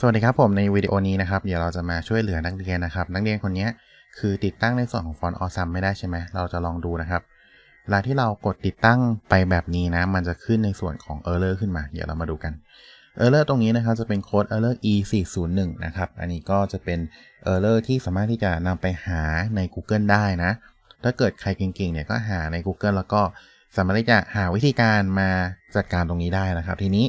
สวัสดีครับผมในวิดีโอนี้นะครับ เดี๋ยวเราจะมาช่วยเหลือนักเรียนนะครับ นักเรียนคนนี้คือติดตั้งในส่วนของฟอนต์ออซัมไม่ได้ใช่ไหมเราจะลองดูนะครับเวลาที่เรากดติดตั้งไปแบบนี้นะ มันจะขึ้นในส่วนของ Error ขึ้นมา เดี๋ยวเรามาดูกัน Error ตรงนี้นะครับจะเป็นโค้ด Error E 4 0 1นะครับ อันนี้ก็จะเป็น Error ที่สามารถที่จะนำไปหาใน Google ได้นะ ถ้าเกิดใครเก่งๆเนี่ยก็หาใน Google แล้วก็สามารถที่จะหาวิธีการมาจัดการตรงนี้ได้นะครับ ทีนี้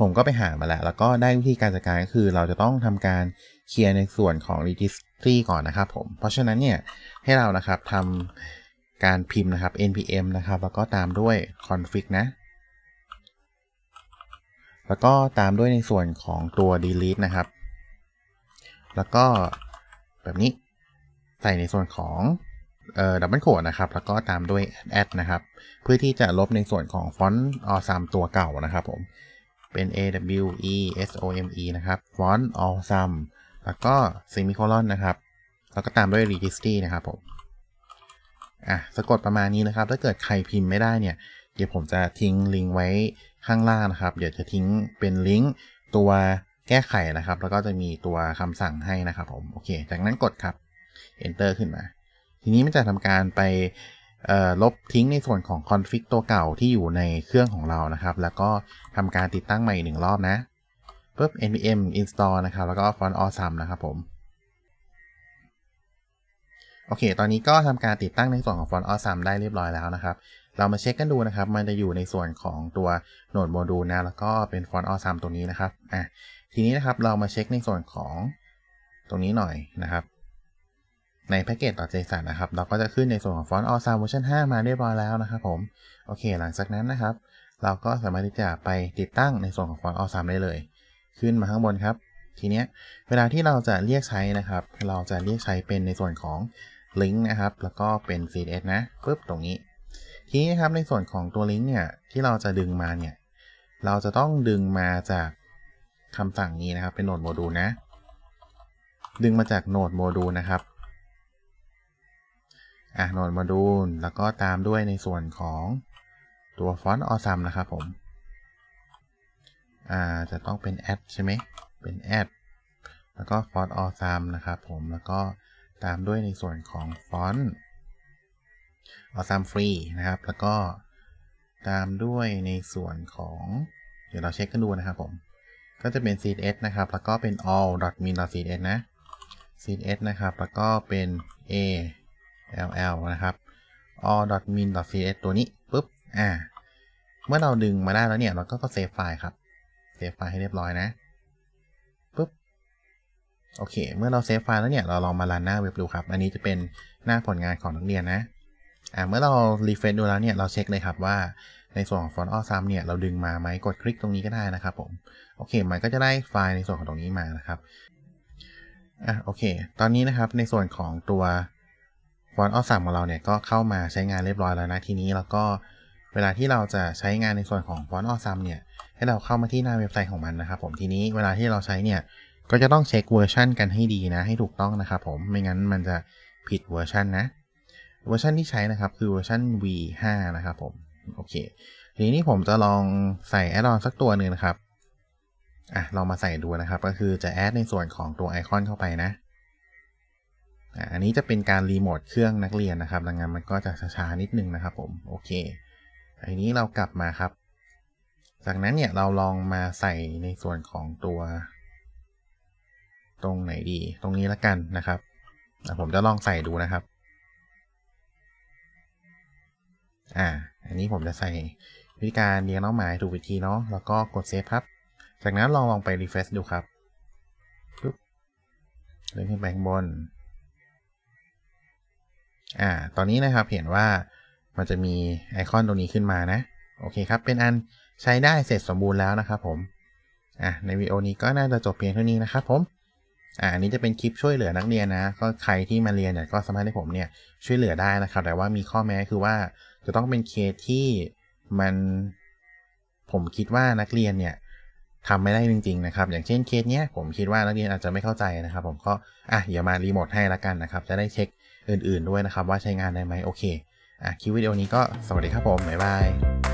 ผมก็ไปหามาแล้ว แล้วก็ได้วิธีการจัดการก็คือเราจะต้องทำการเคลียร์ในส่วนของ registry ก่อนนะครับผม เพราะฉะนั้นเนี่ยให้เรานะครับทำการพิมพ์นะครับ npm นะครับ แล้วก็ตามด้วย config นะ แล้วก็ตามด้วยในส่วนของตัว delete นะครับ แล้วก็แบบนี้ใส่ในส่วนของเอ่อดับเบิลโคนะครับ แล้วก็ตามด้วย add นะครับ เพื่อที่จะลบในส่วนของฟอนต์อสามตัวเก่านะครับ ผมเป็น A W E S O M E นะครับ font all sum แล้วก็ semicolon นะครับ แล้วก็ตามด้วย registry นะครับผม อ่ะสะกดประมาณนี้นะครับ ถ้าเกิดใครพิมพ์ไม่ได้เนี่ย เดี๋ยวผมจะทิ้งลิงก์ไว้ข้างล่างนะครับ เดี๋ยวจะทิ้งเป็นลิงก์ตัวแก้ไขนะครับ แล้วก็จะมีตัวคำสั่งให้นะครับผม โอเค จากนั้นกดครับ enter ขึ้นมา ทีนี้มันจะทำการไปลบทิ้งในส่วนของคอนฟิกตัวเก่าที่อยู่ในเครื่องของเรานะครับ แล้วก็ทำการติดตั้งใหม่อีกหนึ่งรอบนะปุ๊บ npm install นะครับ แล้วก็ font all sum นะครับผมโอเค ตอนนี้ก็ทำการติดตั้งในส่วนของ font all sum ได้เรียบร้อยแล้วนะครับ เรามาเช็คกันดูนะครับ มันจะอยู่ในส่วนของตัวโหนดโมดูลนะ แล้วก็เป็น font all sum ตัวนี้นะครับอ่ะทีนี้นะครับเรามาเช็คในส่วนของตรงนี้หน่อยนะครับในแพ็กเกจต่อ JSON นะครับเราก็จะขึ้นในส่วนของฟอนต์ All Sound Version 5 มาเรียบร้อยแล้วนะครับ ผม โอเค หลังจากนั้นนะครับ เราก็สามารถที่จะไปติดตั้งในส่วนของฟอนต์ All s o n ได้เลย ขึ้นมาข้างบนครับ ทีเนี้ย เวลาที่เราจะเรียกใช้นะครับ เราจะเรียกใช้เป็นในส่วนของลิงก์นะครับ แล้วก็เป็น CSS นะปึ๊บตรงนี้ทีนี้ครับในส่วนของตัวลิงก์เนี่ยที่เราจะดึงมาเนี่ยเราจะต้องดึงมาจากคำสั่งนี้นะครับ เป็นโหนดโมดูลนะ ดึงมาจากโหนดโมดูลนะครับอะโหลดโมดูลแล้วก็ตามด้วยในส่วนของตัวฟอนต์ออซัมนะครับผมอ่าจะต้องเป็นแอดใช่ไหม เป็นแอดแล้วก็ฟอนต์ออซัมนะครับผมแล้วก็ตามด้วยในส่วนของฟอนต์ออซัมฟรีนะครับแล้วก็ตามด้วยในส่วนของ เดี๋ยวเราเช็คกันดูนะครับผมก็จะเป็น css นะครับ แล้วก็เป็น all min css นะ css นะครับ แล้วก็เป็น a ll นะครับ all.min.cs ตัวนี้ปุ๊บ อ่า เมื่อเราดึงมาได้แล้วเนี่ยเราก็เซฟไฟล์ครับ เซฟไฟล์ให้เรียบร้อยนะปุ๊บ โอเค เมื่อเราเซฟไฟล์แล้วเนี่ยเราลองมารันหน้าเว็บดูครับ อันนี้จะเป็นหน้าผลงานของนักเรียนนะ อ่าเมื่อเรารีเฟซดูแล้วเนี่ยเราเช็คเลยครับว่าในส่วนของฟอนต์ออซัมเนี่ยเราดึงมาไหมกดคลิกตรงนี้ก็ได้นะครับผม โอเค มันก็จะได้ไฟล์ในส่วนของตรงนี้มานะครับ อ่ะโอเค ตอนนี้นะครับในส่วนของตัวฟอนต์ออสามของเราเนี่ยก็เข้ามาใช้งานเรียบร้อยแล้วนะทีนี้แล้วก็เวลาที่เราจะใช้งานในส่วนของฟอนต์ออซัมเนี่ยให้เราเข้ามาที่หน้าเว็บไซต์ของมันนะครับผมทีนี้เวลาที่เราใช้เนี่ยก็จะต้องเช็คเวอร์ชันกันให้ดีนะ ให้ถูกต้องนะครับผม ไม่งั้นมันจะผิดเวอร์ชันนะ เวอร์ชันที่ใช้นะครับ คือเวอร์ชัน V5 นะครับผมโอเคทีนี้ผมจะลองใส่แอดออนสักตัวหนึ่งนะครับอ่ะลองมาใส่ดูนะครับ ก็คือจะแอดในส่วนของตัวไอคอนเข้าไปนะอันนี้จะเป็นการรีโมทเครื่องนักเรียนนะครับ ดังนั้นมันก็จะช้าๆ นิดนึงนะครับผม โอเค อันนี้เรากลับมาครับ จากนั้นเนี่ย เราลองมาใส่ในส่วนของตัว ตรงไหนดี ตรงนี้ละกันนะครับ ผมจะลองใส่ดูนะครับ อ่า อันนี้ผมจะใส่ วิธีการเลี้ยงน้องหมายถูกวิธีเนาะ แล้วก็กดเซฟครับ จากนั้นลองลองไปรีเฟซดูครับปุ๊บเลื่อนขึ้นไปข้างบนอ่า ตอนนี้นะครับ เห็นว่ามันจะมีไอคอนตรงนี้ขึ้นมานะ โอเคครับ เป็นอันใช้ได้เสร็จสมบูรณ์แล้วนะครับผม อ่าในวีดีโอนี้ก็น่าจะจบเพียงเท่านี้ นะครับผม อ่านี้จะเป็นคลิปช่วยเหลือนักเรียนนะ ก็ใครที่มาเรียนเนี่ยก็สามารถให้ผมเนี่ยช่วยเหลือได้นะครับ แต่ว่ามีข้อแม้คือว่าจะต้องเป็นเคสที่มันผมคิดว่านักเรียนเนี่ยทำไม่ได้จริงๆนะครับ อย่างเช่นเคสเนี้ยผมคิดว่านักเรียนอาจจะไม่เข้าใจนะครับ ผมก็ อ่ะอย่ามารีโมทให้ละกันนะครับ จะได้เช็คอื่นๆด้วยนะครับ ว่าใช้งานได้ไหมโอเค อ่ะคลิปวิดีโอนี้ก็สวัสดีครับผม บ๊ายบาย